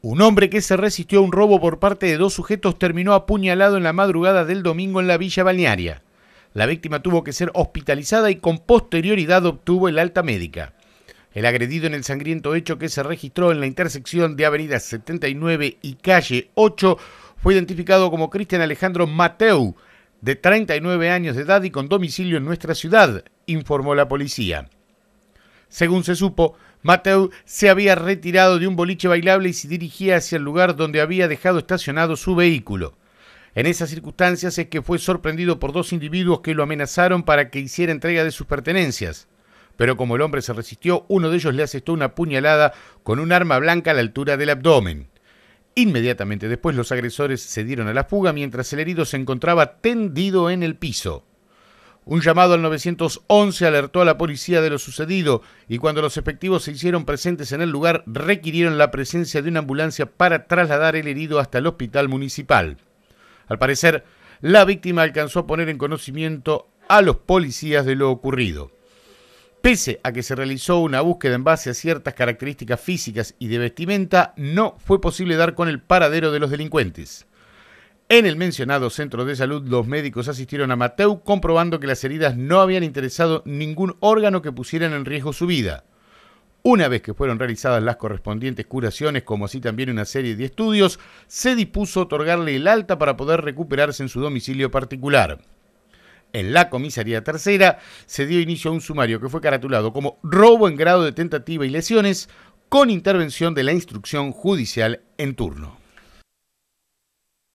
Un hombre que se resistió a un robo por parte de dos sujetos terminó apuñalado en la madrugada del domingo en la villa balnearia. La víctima tuvo que ser hospitalizada y con posterioridad obtuvo el alta médica. El agredido en el sangriento hecho que se registró en la intersección de avenidas 79 y calle 8 fue identificado como Cristian Alejandro Mateu, de 39 años de edad y con domicilio en nuestra ciudad, informó la policía. Según se supo, Mateu se había retirado de un boliche bailable y se dirigía hacia el lugar donde había dejado estacionado su vehículo. En esas circunstancias es que fue sorprendido por dos individuos que lo amenazaron para que hiciera entrega de sus pertenencias. Pero como el hombre se resistió, uno de ellos le asestó una puñalada con un arma blanca a la altura del abdomen. Inmediatamente después los agresores se dieron a la fuga mientras el herido se encontraba tendido en el piso. Un llamado al 911 alertó a la policía de lo sucedido y cuando los efectivos se hicieron presentes en el lugar requirieron la presencia de una ambulancia para trasladar el herido hasta el hospital municipal. Al parecer, la víctima alcanzó a poner en conocimiento a los policías de lo ocurrido. Pese a que se realizó una búsqueda en base a ciertas características físicas y de vestimenta, no fue posible dar con el paradero de los delincuentes. En el mencionado centro de salud, los médicos asistieron a Mateu comprobando que las heridas no habían interesado ningún órgano que pusieran en riesgo su vida. Una vez que fueron realizadas las correspondientes curaciones, como así también una serie de estudios, se dispuso otorgarle el alta para poder recuperarse en su domicilio particular. En la comisaría tercera se dio inicio a un sumario que fue caratulado como robo en grado de tentativa y lesiones, con intervención de la instrucción judicial en turno.